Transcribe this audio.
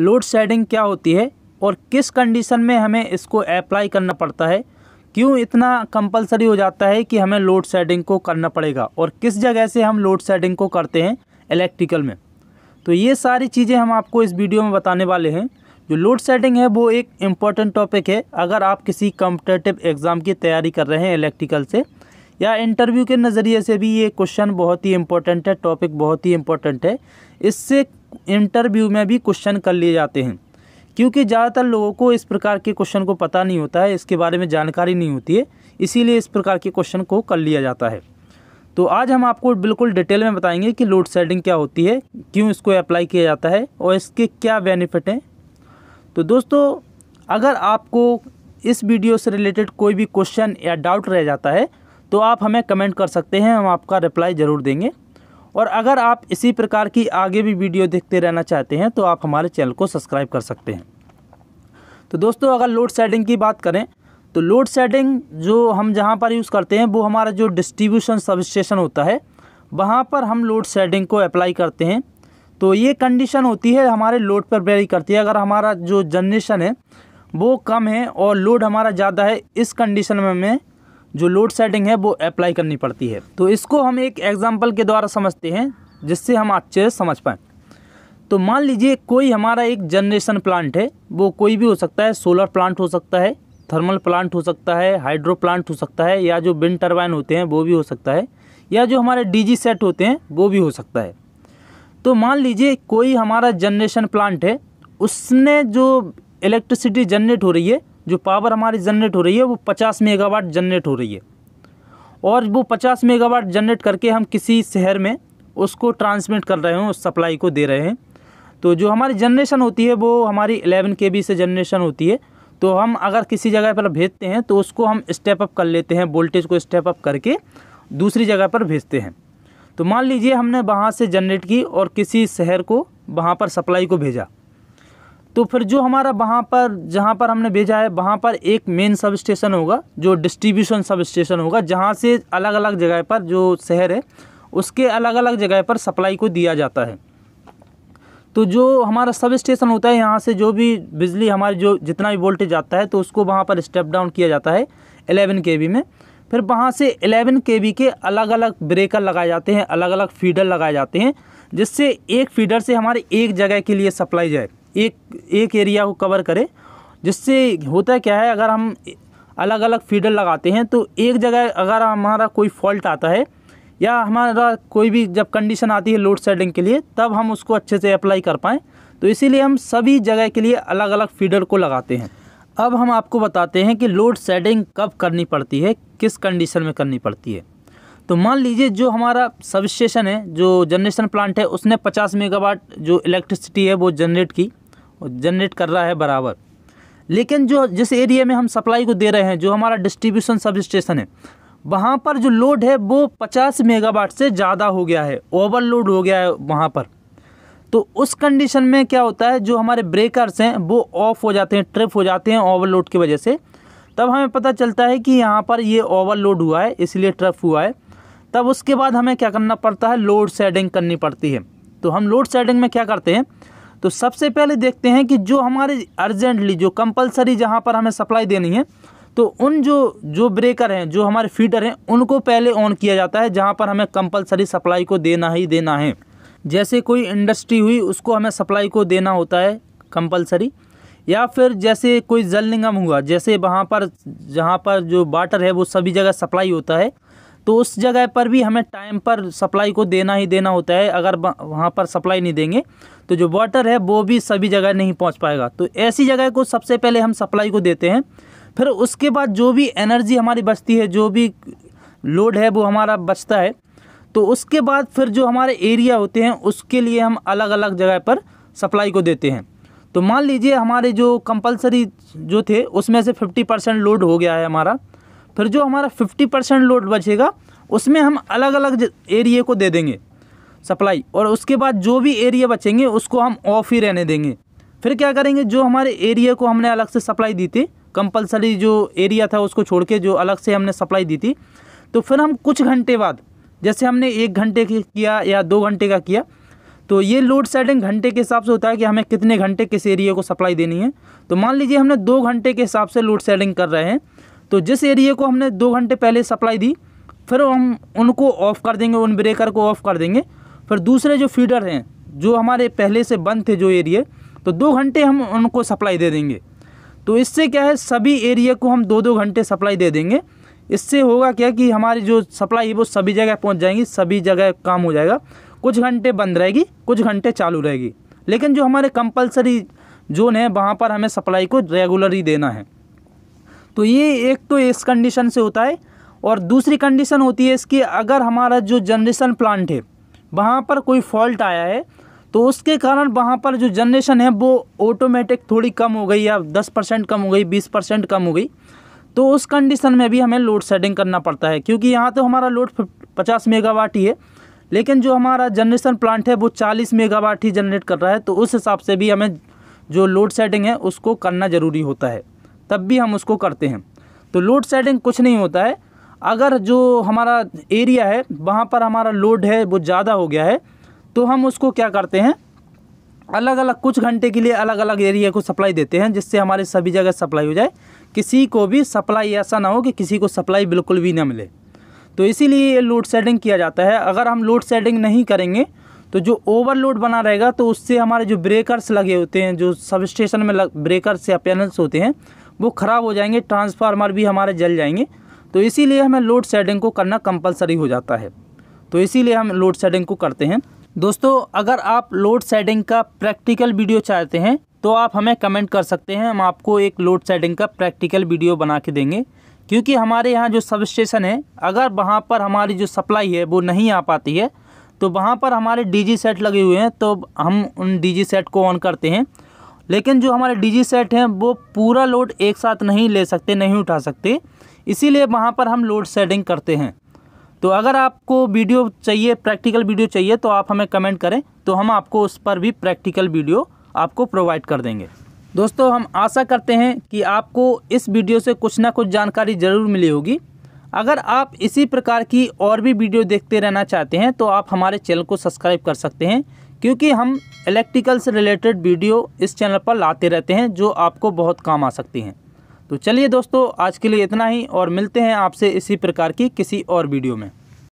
load shedding क्या होती है और किस कंडीशन में हमें इसको अप्लाई करना पड़ता है क्यों इतना कंपलसरी हो जाता है कि हमें लोड शेडिंग को करना पड़ेगा और किस जगह से हम लोड शेडिंग को करते हैं इलेक्ट्रिकल में तो ये सारी चीज़ें हम आपको इस वीडियो में बताने वाले हैं जो लोड शेडिंग है वो एक इम्पॉर्टेंट टॉपिक है अगर आप किसी कम्पटेटिव एग्ज़ाम की तैयारी कर रहे हैं इलेक्ट्रिकल से या इंटरव्यू के नज़रिए से भी ये क्वेश्चन बहुत ही इम्पोर्टेंट है टॉपिक बहुत ही इम्पोर्टेंट है इससे इंटरव्यू में भी क्वेश्चन कर लिए जाते हैं क्योंकि ज़्यादातर लोगों को इस प्रकार के क्वेश्चन को पता नहीं होता है इसके बारे में जानकारी नहीं होती है इसीलिए इस प्रकार के क्वेश्चन को कर लिया जाता है तो आज हम आपको बिल्कुल डिटेल में बताएंगे कि लोड शेडिंग क्या होती है क्यों इसको अप्लाई किया जाता है और इसके क्या बेनिफिट हैं तो दोस्तों अगर आपको इस वीडियो से रिलेटेड कोई भी क्वेश्चन या डाउट रह जाता है तो आप हमें कमेंट कर सकते हैं हम आपका रिप्लाई ज़रूर देंगे और अगर आप इसी प्रकार की आगे भी वीडियो देखते रहना चाहते हैं तो आप हमारे चैनल को सब्सक्राइब कर सकते हैं तो दोस्तों अगर लोड सेडिंग की बात करें तो लोड सेडिंग जो हम जहाँ पर यूज़ करते हैं वो हमारा जो डिस्ट्रीब्यूशन सब स्टेशन होता है वहाँ पर हम लोड सेडिंग को अप्लाई करते हैं तो ये कंडीशन होती है हमारे लोड पर वेरी करती है अगर हमारा जो जनरेशन है वो कम है और लोड हमारा ज़्यादा है इस कंडीशन में हमें जो लोड सेटिंग है वो अप्लाई करनी पड़ती है तो इसको हम एक एग्जाम्पल के द्वारा समझते हैं जिससे हम अच्छे से समझ पाएँ तो मान लीजिए कोई हमारा एक जनरेशन प्लांट है वो कोई भी हो सकता है सोलर प्लांट हो सकता है थर्मल प्लांट हो सकता है हाइड्रो प्लांट हो सकता है या जो विंड टरबाइन होते हैं वो भी हो सकता है या जो हमारे डीजी सेट होते हैं वो भी हो सकता है तो मान लीजिए कोई हमारा जनरेशन प्लांट है उसने जो इलेक्ट्रिसिटी जनरेट हो रही है जो पावर हमारी जनरेट हो रही है वो पचास मेगावाट जनरेट हो रही है और वो पचास मेगावाट जनरेट करके हम किसी शहर में उसको ट्रांसमिट कर रहे हैं उस सप्लाई को दे रहे हैं तो जो हमारी जनरेशन होती है वो हमारी एलेवन के से जनरेशन होती है तो हम अगर किसी जगह पर भेजते हैं तो उसको हम स्टेप अप कर लेते हैं वोल्टेज को स्टेप अप करके दूसरी जगह पर भेजते हैं तो मान लीजिए हमने वहाँ से जनरेट की और किसी शहर को वहाँ पर सप्लाई को भेजा तो फिर जो हमारा वहाँ पर जहाँ पर हमने भेजा है वहाँ पर एक मेन सब स्टेशन होगा जो डिस्ट्रीब्यूशन सब स्टेशन होगा जहाँ से अलग अलग जगह पर जो शहर है उसके अलग अलग जगह पर सप्लाई को दिया जाता है तो जो हमारा सब स्टेशन होता है यहाँ से जो भी बिजली हमारी जो जितना भी वोल्टेज आता है तो उसको वहाँ पर स्टेप डाउन किया जाता है एलेवन के में फिर वहाँ से एलेवन के के अलग अलग ब्रेकर लगाए जाते हैं अलग अलग फीडर लगाए जाते हैं जिससे एक फीडर से हमारे एक जगह के लिए सप्लाई जाए एक एक एरिया को कवर करे जिससे होता क्या है अगर हम अलग अलग फीडर लगाते हैं तो एक जगह अगर हमारा कोई फॉल्ट आता है या हमारा कोई भी जब कंडीशन आती है लोड सेडिंग के लिए तब हम उसको अच्छे से अप्लाई कर पाएँ तो इसीलिए हम सभी जगह के लिए अलग अलग फीडर को लगाते हैं अब हम आपको बताते हैं कि लोड सेडिंग कब करनी पड़ती है किस कंडीशन में करनी पड़ती है तो मान लीजिए जो हमारा सब स्टेशन है जो जनरेशन प्लांट है उसने 50 मेगावाट जो इलेक्ट्रिसिटी है वो जनरेट की और जनरेट कर रहा है बराबर लेकिन जो जिस एरिया में हम सप्लाई को दे रहे हैं जो हमारा डिस्ट्रीब्यूशन सब स्टेशन है वहाँ पर जो लोड है वो 50 मेगावाट से ज़्यादा हो गया है ओवरलोड हो गया है वहाँ पर तो उस कंडीशन में क्या होता है जो हमारे ब्रेकर्स हैं वो ऑफ हो जाते हैं ट्रिप हो जाते हैं ओवरलोड की वजह से तब हमें पता चलता है कि यहाँ पर ये ओवरलोड हुआ है इसलिए ट्रफ हुआ है तब उसके बाद हमें क्या करना पड़ता है लोड शेडिंग करनी पड़ती है तो हम लोड शेडिंग में क्या करते हैं तो सबसे पहले देखते हैं कि जो हमारे अर्जेंटली जो कंपलसरी जहाँ पर हमें सप्लाई देनी है तो उन जो जो ब्रेकर हैं जो हमारे फीडर हैं उनको पहले ऑन किया जाता है जहाँ पर हमें कंपलसरी सप्लाई को देना ही देना है जैसे कोई इंडस्ट्री हुई उसको हमें सप्लाई को देना होता है कंपलसरी या फिर जैसे कोई जल निगम हुआ जैसे वहाँ पर जहाँ पर जो वाटर है वो सभी जगह सप्लाई होता है तो उस जगह पर भी हमें टाइम पर सप्लाई को देना ही देना होता है अगर वहाँ पर सप्लाई नहीं देंगे तो जो वाटर है वो भी सभी जगह नहीं पहुँच पाएगा तो ऐसी जगह को सबसे पहले हम सप्लाई को देते हैं फिर उसके बाद जो भी एनर्जी हमारी बचती है जो भी लोड है वो हमारा बचता है तो उसके बाद फिर जो हमारे एरिया होते हैं उसके लिए हम अलग अलग जगह पर सप्लाई को देते हैं तो मान लीजिए हमारे जो कंपलसरी जो थे उसमें से 50 परसेंट लोड हो गया है हमारा फिर जो हमारा 50 परसेंट लोड बचेगा उसमें हम अलग अलग एरिए को दे देंगे सप्लाई और उसके बाद जो भी एरिया बचेंगे उसको हम ऑफ ही रहने देंगे फिर क्या करेंगे जो हमारे एरिया को हमने अलग से सप्लाई दी थी कंपलसरी जो एरिया था उसको छोड़ के जो अलग से हमने सप्लाई दी थी तो फिर हम कुछ घंटे बाद जैसे हमने एक घंटे के किया या दो घंटे का किया तो ये लोड सेटिंग घंटे के हिसाब से होता है कि हमें कितने घंटे किस एरिए को सप्लाई देनी है तो मान लीजिए हमने दो घंटे के हिसाब से लोड सेटिंग कर रहे हैं तो जिस एरिए को हमने दो घंटे पहले सप्लाई दी फिर हम उनको ऑफ़ कर देंगे उन ब्रेकर को ऑफ़ कर देंगे फिर दूसरे जो फीडर हैं जो हमारे पहले से बंद थे जो एरिए तो दो घंटे हम उनको सप्लाई दे देंगे तो इससे क्या है सभी एरिया को हम दो दो घंटे सप्लाई दे देंगे इससे होगा क्या कि हमारी जो सप्लाई है वो सभी जगह पहुंच जाएंगी सभी जगह काम हो जाएगा कुछ घंटे बंद रहेगी कुछ घंटे चालू रहेगी लेकिन जो हमारे कंपलसरी जोन है वहाँ पर हमें सप्लाई को रेगुलर ही देना है तो ये एक तो इस कंडीशन से होता है और दूसरी कंडीशन होती है इसकी अगर हमारा जो जनरेशन प्लांट है वहाँ पर कोई फॉल्ट आया है तो उसके कारण वहाँ पर जो जनरेशन है वो ऑटोमेटिक थोड़ी कम हो गई या दस परसेंट कम हो गई बीस परसेंट कम हो गई तो उस कंडीशन में भी हमें लोड सेटिंग करना पड़ता है क्योंकि यहाँ तो हमारा लोड पचास मेगावाट ही है लेकिन जो हमारा जनरेशन प्लांट है वो चालीस मेगावाट ही जनरेट कर रहा है तो उस हिसाब से भी हमें जो लोड सेटिंग है उसको करना ज़रूरी होता है तब भी हम उसको करते हैं तो लोड सेटिंग कुछ नहीं होता है अगर जो हमारा एरिया है वहाँ पर हमारा लोड है वो ज़्यादा हो गया है तो हम उसको क्या करते हैं अलग अलग कुछ घंटे के लिए अलग अलग एरिया को सप्लाई देते हैं जिससे हमारे सभी जगह सप्लाई हो जाए किसी को भी सप्लाई ऐसा ना हो कि किसी को सप्लाई बिल्कुल भी ना मिले तो इसीलिए ये लोड सेडिंग किया जाता है अगर हम लोड सेडिंग नहीं करेंगे तो जो ओवरलोड बना रहेगा तो उससे हमारे जो ब्रेकर्स लगे होते हैं जो सब स्टेशन में ब्रेकर्स या पैनल्स होते हैं वो ख़राब हो जाएंगे ट्रांसफार्मर भी हमारे जल जाएंगे तो इसीलिए हमें लोड शेडिंग को करना कंपलसरी हो जाता है तो इसीलिए हम लोड शेडिंग को करते हैं दोस्तों अगर आप लोड शेडिंग का प्रैक्टिकल वीडियो चाहते हैं तो आप हमें कमेंट कर सकते हैं हम आपको एक लोड शेडिंग का प्रैक्टिकल वीडियो बना के देंगे क्योंकि हमारे यहाँ जो सब स्टेशन है अगर वहाँ पर हमारी जो सप्लाई है वो नहीं आ पाती है तो वहाँ पर हमारे डीजी सेट लगे हुए हैं तो हम उन डीजी सेट को ऑन करते हैं लेकिन जो हमारे डीजी सेट हैं वो पूरा लोड एक साथ नहीं ले सकते नहीं उठा सकते इसीलिए वहाँ पर हम लोड शेडिंग करते हैं तो अगर आपको वीडियो चाहिए प्रैक्टिकल वीडियो चाहिए तो आप हमें कमेंट करें तो हम आपको उस पर भी प्रैक्टिकल वीडियो आपको प्रोवाइड कर देंगे दोस्तों हम आशा करते हैं कि आपको इस वीडियो से कुछ ना कुछ जानकारी ज़रूर मिली होगी अगर आप इसी प्रकार की और भी वीडियो देखते रहना चाहते हैं तो आप हमारे चैनल को सब्सक्राइब कर सकते हैं क्योंकि हम इलेक्ट्रिकल से रिलेटेड वीडियो इस चैनल पर लाते रहते हैं जो आपको बहुत काम आ सकती हैं तो चलिए दोस्तों आज के लिए इतना ही और मिलते हैं आपसे इसी प्रकार की किसी और वीडियो में